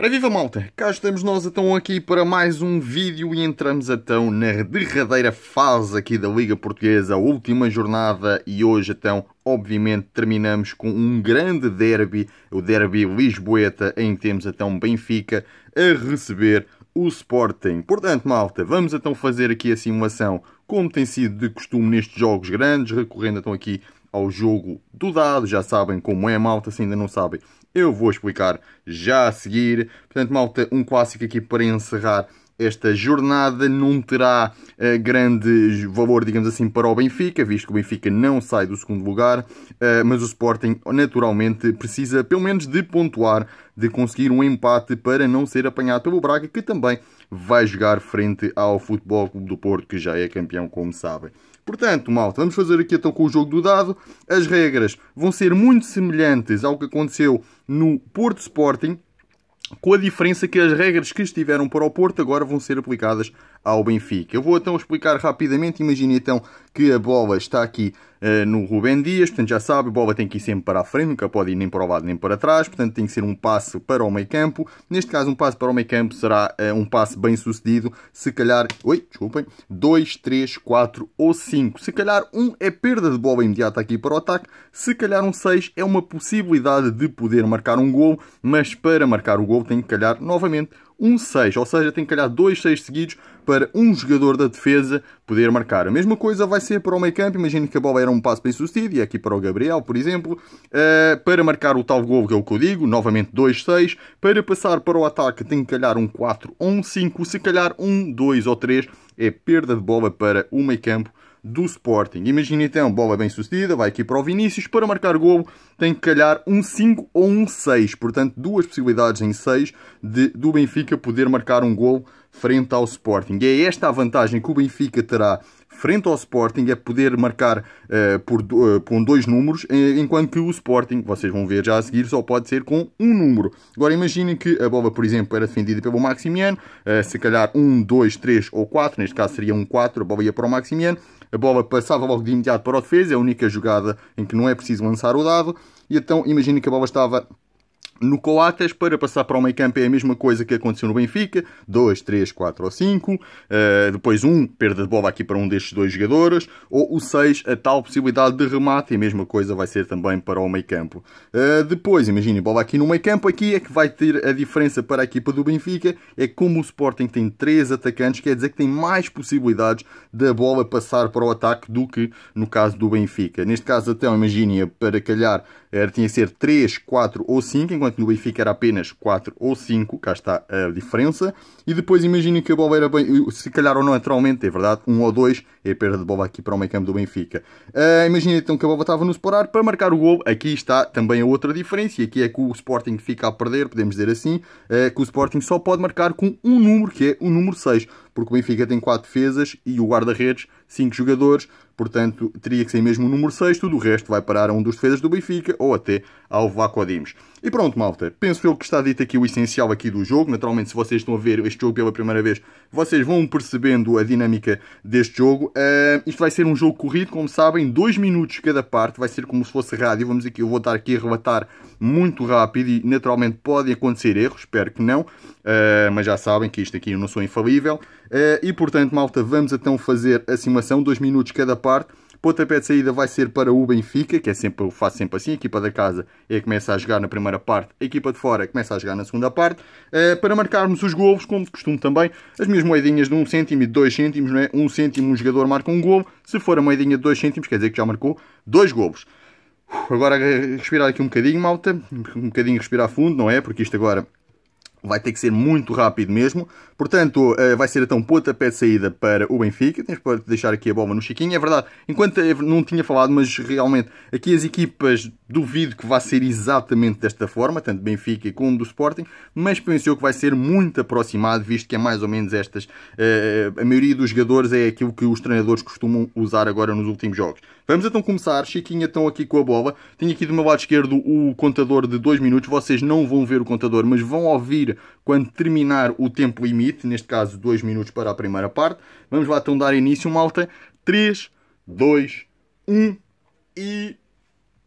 Ora viva malta, cá estamos nós então aqui para mais um vídeo e entramos então na derradeira fase aqui da Liga Portuguesa, última jornada e hoje então obviamente terminamos com um grande derby, o derby Lisboeta em que temos então Benfica a receber o Sporting. Portanto malta, vamos então fazer aqui a simulação como tem sido de costume nestes jogos grandes, recorrendo então aqui ao jogo do dado, já sabem como é malta, se ainda não sabem eu vou explicar já a seguir. Portanto, malta, um clássico aqui para encerrar esta jornada não terá uh, grande valor, digamos assim, para o Benfica, visto que o Benfica não sai do segundo lugar, uh, mas o Sporting naturalmente precisa pelo menos de pontuar, de conseguir um empate para não ser apanhado pelo Braga, que também vai jogar frente ao Futebol Clube do Porto, que já é campeão, como sabem. Portanto, malta, vamos fazer aqui então com o jogo do dado. As regras vão ser muito semelhantes ao que aconteceu no Porto Sporting, com a diferença que as regras que estiveram para o Porto agora vão ser aplicadas ao Benfica. Eu vou então explicar rapidamente. Imagine então que a bola está aqui eh, no Rubem Dias, portanto já sabe, a bola tem que ir sempre para a frente, nunca pode ir nem para o lado nem para trás, portanto tem que ser um passo para o meio campo. Neste caso, um passo para o meio campo será uh, um passo bem sucedido, se calhar, oi, desculpem, 2, 3, 4 ou 5. Se calhar um é perda de bola imediata aqui para o ataque, se calhar um 6 é uma possibilidade de poder marcar um gol, mas para marcar o gol tem que calhar novamente um 6, ou seja, tem que calhar dois 6 seguidos para um jogador da defesa poder marcar. A mesma coisa vai ser para o meio campo, imagino que a bola era um passo bem sucedido, e é aqui para o Gabriel, por exemplo, eh, para marcar o tal gol que é o que eu digo, novamente 2-6, para passar para o ataque tem que calhar um 4 ou um 5, se calhar um 2 ou 3, é perda de bola para o meio campo do Sporting. Imagina então, bola bem sucedida, vai aqui para o Vinícius, para marcar golo tem que calhar um 5 ou um 6, portanto duas possibilidades em 6 do Benfica poder marcar um golo frente ao Sporting. E é esta a vantagem que o Benfica terá frente ao Sporting, é poder marcar uh, por, uh, com dois números, eh, enquanto que o Sporting, vocês vão ver já a seguir, só pode ser com um número. Agora imaginem que a bola, por exemplo, era defendida pelo Maximiano, uh, se calhar um dois três ou quatro. neste caso seria um 4, a bola ia para o Maximiano, a bola passava logo de imediato para o defesa, é a única jogada em que não é preciso lançar o dado, e então imagina que a bola estava no Coates, para passar para o meio campo, é a mesma coisa que aconteceu no Benfica: 2, 3, 4 ou 5. Uh, eh, depois, um, perda de bola aqui para um destes dois jogadores. Ou o 6, a tal possibilidade de remate. E a mesma coisa vai ser também para o meio campo. Uh, depois, imaginem, bola aqui no meio campo. Aqui é que vai ter a diferença para a equipa do Benfica: é como o Sporting tem 3 atacantes, quer dizer que tem mais possibilidades da bola passar para o ataque do que no caso do Benfica. Neste caso, até imaginem, para calhar era, tinha que ser 3, 4 ou 5, enquanto no Benfica era apenas 4 ou 5, cá está a diferença. E depois imagino que a bola era bem, se calhar ou não naturalmente, é verdade, 1 um ou 2 é a perda de bola aqui para o meio campo do Benfica. Uh, imagina então que a bola estava no separar para marcar o gol, aqui está também a outra diferença, e aqui é que o Sporting fica a perder, podemos dizer assim, uh, que o Sporting só pode marcar com um número, que é o número 6 porque o Benfica tem 4 defesas e o guarda-redes 5 jogadores, portanto teria que ser mesmo o número 6, tudo o resto vai parar a um dos defesas do Benfica ou até ao Vaco Dimes. E pronto, malta, penso eu que está dito aqui o essencial aqui do jogo, naturalmente se vocês estão a ver este jogo pela primeira vez, vocês vão percebendo a dinâmica deste jogo. Uh, isto vai ser um jogo corrido, como sabem, 2 minutos cada parte, vai ser como se fosse rádio, vamos aqui, eu vou estar aqui a relatar muito rápido e naturalmente podem acontecer erros, espero que não, Uh, mas já sabem que isto aqui eu não sou infalível. Uh, e portanto, malta, vamos então fazer a simulação, 2 minutos cada parte. O pontapé de saída vai ser para o Benfica, que é sempre, eu faço sempre assim, a equipa da casa é começa a jogar na primeira parte, a equipa de fora é começa a jogar na segunda parte, uh, para marcarmos os golos, como de costume também, as minhas moedinhas de 1 um cêntimo e de 2 cêntimos, não é? 1 um cêntimo um jogador marca um golo, se for a moedinha de 2 cêntimos, quer dizer que já marcou 2 golos. Agora respirar aqui um bocadinho, malta, um bocadinho respirar fundo, não é? Porque isto agora vai ter que ser muito rápido mesmo. Portanto, eh, vai ser então pontapé de saída para o Benfica. Tens para deixar aqui a bomba no Chiquinho. É verdade, enquanto não tinha falado, mas realmente aqui as equipas duvido que vá ser exatamente desta forma, tanto Benfica como do Sporting, mas penso eu que vai ser muito aproximado, visto que é mais ou menos estas. Eh, a maioria dos jogadores é aquilo que os treinadores costumam usar agora nos últimos jogos. Vamos então começar. Chiquinho então aqui com a bola. Tenho aqui do meu lado esquerdo o contador de 2 minutos. Vocês não vão ver o contador, mas vão ouvir seguir quando terminar o tempo limite, neste caso 2 minutos para a primeira parte. Vamos lá então dar início, malta. 3, 2, 1 e.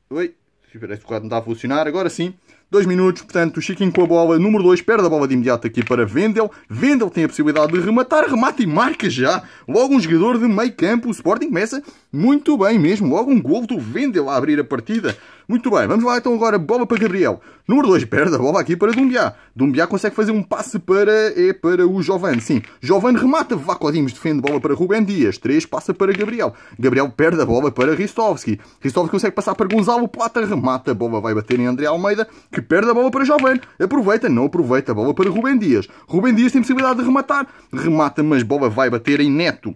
Oi, parece que o quadro não está a funcionar. Agora sim. 2 minutos, portanto, o Chiquinho com a bola, número 2, perde a bola de imediato aqui para Vendel. Vendel tem a possibilidade de rematar, remata e marca já. Logo um jogador de meio campo. O Sporting começa muito bem mesmo. Logo um gol do Vendel a abrir a partida. Muito bem, vamos lá então agora, bola para Gabriel. Número 2, perde a bola aqui para Dumbiá. Dumbiá consegue fazer um passe para, é, para o Jovane, sim. Jovane remata, Vacodimos defende bola para Rubem Dias. 3, passa para Gabriel. Gabriel perde a bola para Ristovski. Ristovski consegue passar para Gonzalo Plata, remata, a bola vai bater em André Almeida, que que perde a bola para Jovem. Aproveita, não aproveita a bola para Rubem Dias. Rubem Dias tem possibilidade de rematar. Remata, mas bola vai bater em Neto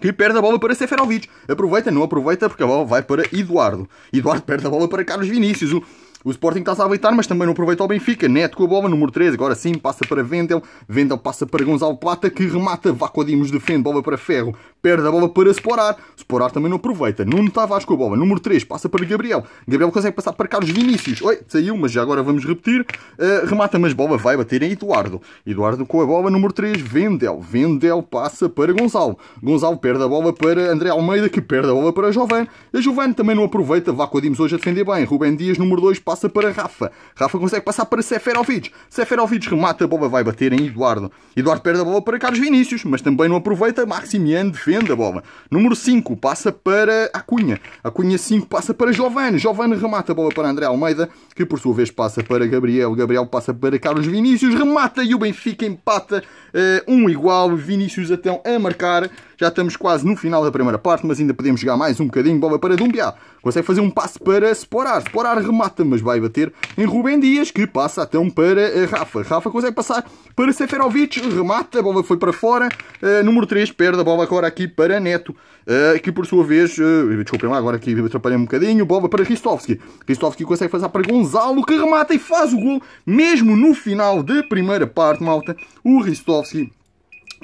que perde a bola para Seferovic. Aproveita, não aproveita, porque a bola vai para Eduardo. Eduardo perde a bola para Carlos Vinícius. O, o Sporting está-se a habilitar, mas também não aproveita o Benfica. Neto com a bola, número 3. Agora sim, passa para Vendel. Vendel passa para Gonzalo Plata, que remata. Vacodimos defende, bola para Ferro perde a bola para Sporar. Sporar também não aproveita. Nuno Tavares com a bola. Número 3, passa para Gabriel. Gabriel consegue passar para Carlos Vinícius. Oi, saiu, mas já agora vamos repetir. Uh, remata, mas bola vai bater em Eduardo. Eduardo com a bola. Número 3, Vendel. Vendel passa para Gonçalo. Gonçalo perde a bola para André Almeida, que perde a bola para Jovane. A Jovane também não aproveita. Vá com a Dimos hoje a defender bem. Rubem Dias, número 2, passa para Rafa. Rafa consegue passar para Seferovic. Seferovic remata, a bola vai bater em Eduardo. Eduardo perde a bola para Carlos Vinícius, mas também não aproveita. Maximiano defende defende a bola. Número 5 passa para a Cunha. A Cunha 5 passa para Giovanni. Giovanni remata a bola para André Almeida, que por sua vez passa para Gabriel. Gabriel passa para Carlos Vinícius, remata e o Benfica empata uh, um igual. Vinícius então a marcar. Já estamos quase no final da primeira parte, mas ainda podemos jogar mais um bocadinho. Bola para Dumbiá. Consegue fazer um passo para Sporar. Sporar remata, mas vai bater em Rubem Dias, que passa então para eh, Rafa. Rafa consegue passar para Seferovic, remata, a bola foi para fora. Uh, número 3 perde a bola agora aqui para Neto, uh, que por sua vez, uh, desculpem lá, agora aqui atrapalhei um bocadinho, bola para Ristovski. Ristovski consegue fazer para Gonzalo, que remata e faz o gol, mesmo no final da primeira parte, malta. O Ristovski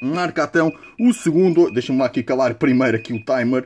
marca então o segundo. Deixa-me lá aqui calar primeiro aqui o timer.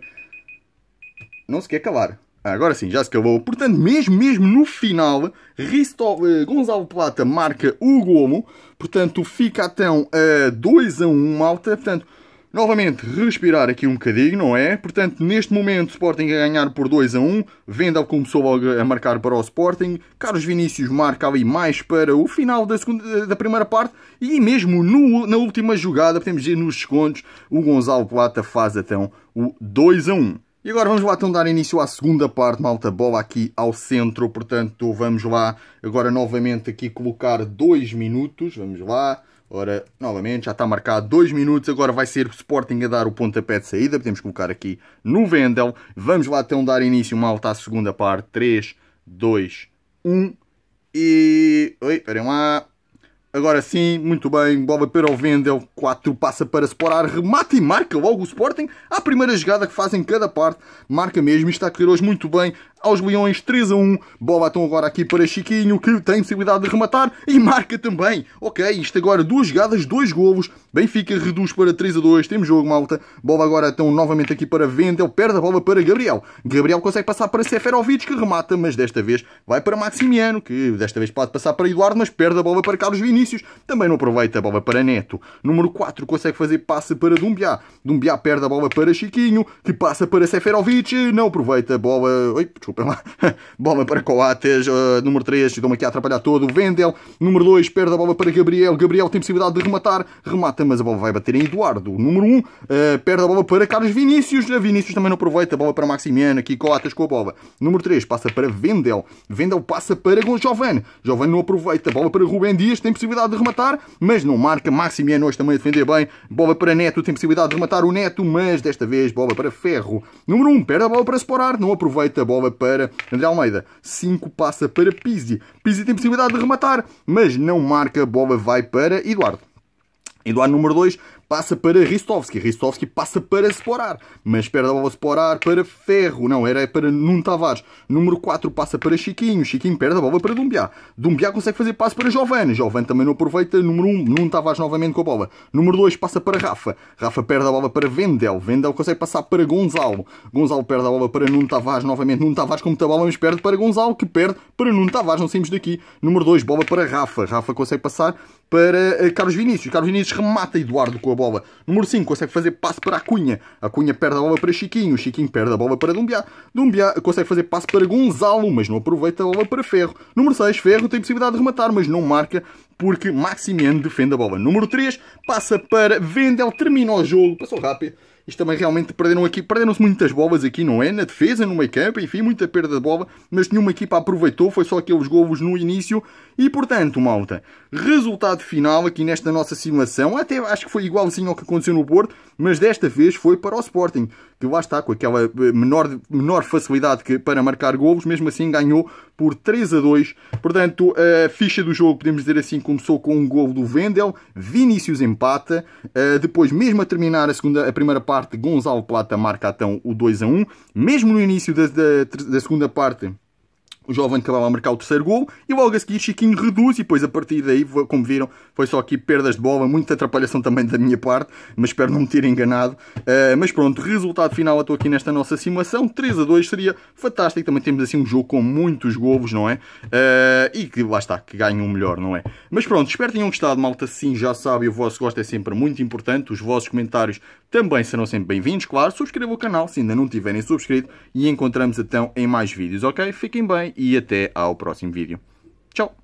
Não se quer calar. Ah, agora sim, já se acabou. Portanto, mesmo, mesmo no final, Risto, uh, eh, Gonzalo Plata marca o gomo. Portanto, fica então a uh, 2 a 1 malta. Portanto, novamente, respirar aqui um bocadinho, não é? Portanto, neste momento, Sporting a ganhar por 2 a 1. Venda começou logo a marcar para o Sporting. Carlos Vinícius marca ali mais para o final da, segunda, eh, da primeira parte. E mesmo no, na última jogada, podemos dizer nos descontos, o Gonzalo Plata faz então o 2 a 1. E agora vamos lá então dar início à segunda parte, malta, bola aqui ao centro, portanto vamos lá agora novamente aqui colocar 2 minutos, vamos lá, agora novamente, já está marcado 2 minutos, agora vai ser o Sporting a dar o pontapé de saída, podemos colocar aqui no Vendel, vamos lá então dar início, malta, à segunda parte, 3, 2, 1 e... Oi, esperem lá, Agora sim, muito bem, Boba para o Vendel, 4 passa para Sporar, remata e marca logo o Sporting à primeira jogada que fazem cada parte, marca mesmo e está a correr hoje muito bem aos Leões, 3 a 1, Boba então agora aqui para Chiquinho, que tem possibilidade de rematar e marca também, ok, isto agora duas jogadas, dois golos, Benfica reduz para 3 a 2, temos jogo malta, Boba agora então novamente aqui para Vendel, perde a bola para Gabriel, Gabriel consegue passar para Seferovic que remata, mas desta vez vai para Maximiano, que desta vez pode passar para Eduardo, mas perde a bola para Carlos Vinícius, Vinícius também não aproveita a bola para Neto. Número 4 consegue fazer passe para Dumbiá. Dumbiá perde a bola para Chiquinho, que passa para Seferovic. Não aproveita a bola. Oi, desculpa lá. bola para Coates. Uh, número 3, estou-me aqui a atrapalhar todo. Vendel. Número 2, perde a bola para Gabriel. Gabriel tem possibilidade de rematar. Remata, mas a bola vai bater em Eduardo. Número 1, um, uh, perde a bola para Carlos Vinícius. Vinícius também não aproveita a bola para Maximiano. Aqui Coates com a bola. Número 3, passa para Vendel. Vendel passa para Giovane. Giovane não aproveita. a Bola para Rubem Dias. Tem possibilidade possibilidade de rematar, mas não marca. Maximiano hoje é também a defender bem. Bola para Neto, tem possibilidade de rematar o Neto, mas desta vez bola para Ferro. Número 1, um, perde a bola para Sporar, não aproveita a bola para André Almeida. 5 passa para Pizzi. Pizzi tem possibilidade de rematar, mas não marca. A bola vai para Eduardo. Eduardo número 2 passa para Ristovski, Ristovski passa para Sporar, mas perde a bola Sporar para Ferro, não, era para Nuno Tavares, número 4 passa para Chiquinho, Chiquinho perde a bola para Dumbiá, Dumbiá consegue fazer passo para Giovanni. Giovanni também não aproveita, número 1, um, Nuno Tavares novamente com a bola, número 2 passa para Rafa, Rafa perde a bola para Vendel, Vendel consegue passar para Gonzalo, Gonzalo perde a bola para Nuno Tavares novamente, Nuno Tavares com muita bola, mas perde para Gonzalo, que perde para Nuno Tavares, não saímos daqui, número 2, bola para Rafa, Rafa consegue passar para eh, Carlos Vinícius, Carlos Vinícius remata Eduardo com a bola. Número 5 consegue fazer passe para a Cunha. A Cunha perde a bola para Chiquinho. Chiquinho perde a bola para Dumbiá. Dumbiá consegue fazer passe para Gonzalo, mas não aproveita a bola para Ferro. Número 6, Ferro tem possibilidade de rematar, mas não marca porque Maximiano defende a bola. Número 3 passa para Vendel. Termina o jogo. Passou rápido isto também realmente perderam aqui, perderam-se muitas bolas aqui, não é? Na defesa, no meio campo, enfim, muita perda de bola, mas nenhuma equipa aproveitou, foi só aqueles golos no início. E portanto, malta, resultado final aqui nesta nossa simulação, até acho que foi igualzinho ao que aconteceu no Porto, mas desta vez foi para o Sporting, que lá está com aquela eh, menor, menor facilidade que para marcar golos, mesmo assim ganhou por 3 a 2. Portanto, a ficha do jogo, podemos dizer assim, começou com um golo do Vendel, Vinícius empata, eh, depois mesmo a terminar a, segunda, a primeira parte parte, Gonzalo Plata marca então o 2 a 1. Mesmo no início da, da, da segunda parte, o Jovem que a lá marcar o terceiro gol e logo a seguir Chiquinho reduz e depois a partir daí, como viram, foi só aqui perdas de bola, muita atrapalhação também da minha parte, mas espero não me ter enganado. Uh, mas pronto, resultado final, estou aqui nesta nossa simulação, 3 a 2 seria fantástico, também temos assim um jogo com muitos golos, não é? Uh, e que lá está, que ganha o melhor, não é? Mas pronto, espero tenham gostado, malta, sim, já sabem, o vosso gosto é sempre muito importante, os vossos comentários também serão sempre bem-vindos, claro, subscrevam o canal se ainda não tiverem subscrito e encontramos então em mais vídeos, ok? Fiquem bem e até ao próximo vídeo. Tchau!